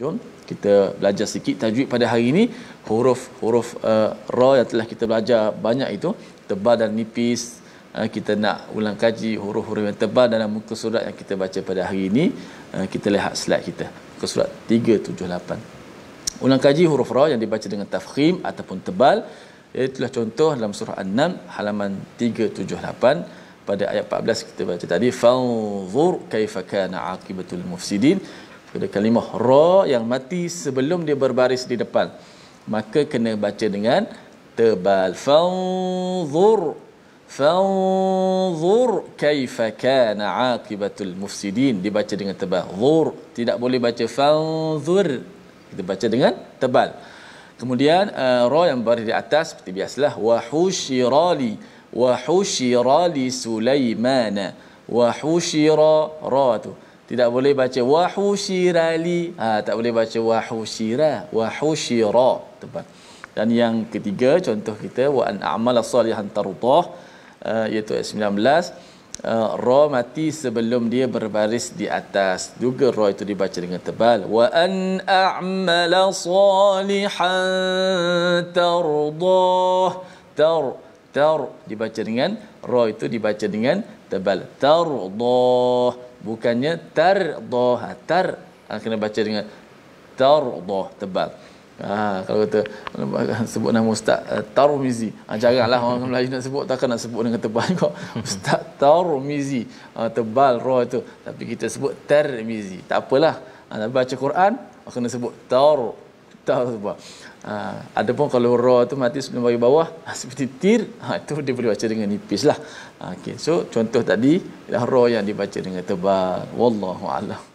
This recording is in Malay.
Jom kita belajar sikit tajwid pada hari ini huruf-huruf uh, eh, ra yang telah kita belajar banyak itu tebal dan nipis uh, kita nak ulang kaji huruf-huruf yang tebal dalam muka surat yang kita baca pada hari ini uh, kita lihat slide kita muka surat 378 ulang kaji huruf ra yang dibaca dengan tafkhim ataupun tebal itulah contoh dalam surah An-Nam halaman 378 pada ayat 14 kita baca tadi fanzur kaifa kana aqibatul mufsidin bila kalimah ra yang mati sebelum dia berbaris di depan. Maka kena baca dengan tebal. Fanzur. Fanzur kaifa kana aqibatul mufsidin. Dibaca dengan tebal. Zur. Tidak boleh baca fanzur. Kita baca dengan tebal. Kemudian uh, ra yang berbaris di atas seperti biasalah. Wahushirali. Wahushirali Sulaimana. Wahushira ra tu tidak boleh baca wahushirali ha tak boleh baca wahushira wahushira tepat dan yang ketiga contoh kita wa an a'mala salihan tarutah uh, iaitu ayat 19 uh, ra mati sebelum dia berbaris di atas juga ra itu dibaca dengan tebal wa an a'mala salihan tardah tar tar dibaca dengan ra itu dibaca dengan tebal tardah bukannya tardah tar ah, kena baca dengan tardah tebal Ha, kalau kata sebut nama Ustaz uh, eh, Tarumizi ha, ah, Janganlah orang Melayu nak sebut Takkan nak sebut dengan tebal kok Ustaz Tarumizi ha, Tebal roh itu Tapi kita sebut Tarumizi Tak apalah ha, Baca Quran Kena sebut tar tahu apa. Ah, ha, Adapun kalau ra tu mati sebelum bagi bawah ah, seperti tir ha, itu dia boleh baca dengan nipis lah. Ha, okay. So contoh tadi ra yang dibaca dengan tebal. Wallahu a'lam.